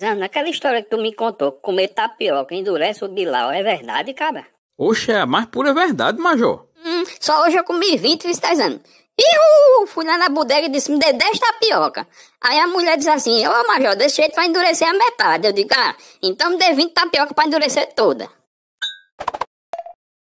Mas, aquela história que tu me contou, comer tapioca endurece o bilau, é verdade, cara? Oxe, é a mais pura verdade, Major. Hum, só hoje eu comi 20 vistas anos. Ihu! Fui lá na bodega e disse, me dê 10 tapioca. Aí a mulher diz assim, ô Major, desse jeito vai endurecer a metade. Eu digo, ah, então me dê 20 tapioca pra endurecer toda.